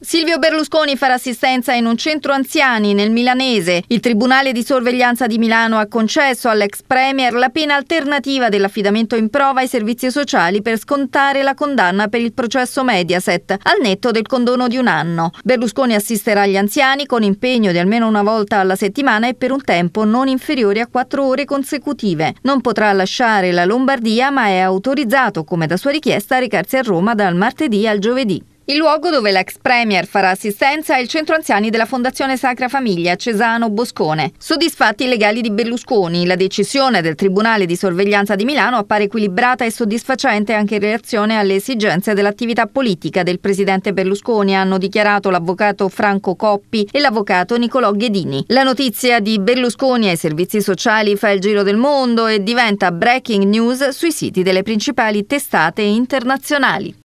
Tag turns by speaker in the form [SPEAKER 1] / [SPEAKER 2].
[SPEAKER 1] Silvio Berlusconi farà assistenza in un centro anziani nel Milanese. Il Tribunale di sorveglianza di Milano ha concesso all'ex Premier la pena alternativa dell'affidamento in prova ai servizi sociali per scontare la condanna per il processo Mediaset, al netto del condono di un anno. Berlusconi assisterà gli anziani con impegno di almeno una volta alla settimana e per un tempo non inferiore a quattro ore consecutive. Non potrà lasciare la Lombardia ma è autorizzato, come da sua richiesta, a recarsi a Roma dal martedì al giovedì. Il luogo dove l'ex premier farà assistenza è il centro anziani della Fondazione Sacra Famiglia Cesano Boscone. Soddisfatti i legali di Berlusconi, la decisione del Tribunale di sorveglianza di Milano appare equilibrata e soddisfacente anche in reazione alle esigenze dell'attività politica del presidente Berlusconi, hanno dichiarato l'avvocato Franco Coppi e l'avvocato Nicolò Ghedini. La notizia di Berlusconi ai servizi sociali fa il giro del mondo e diventa breaking news sui siti delle principali testate internazionali.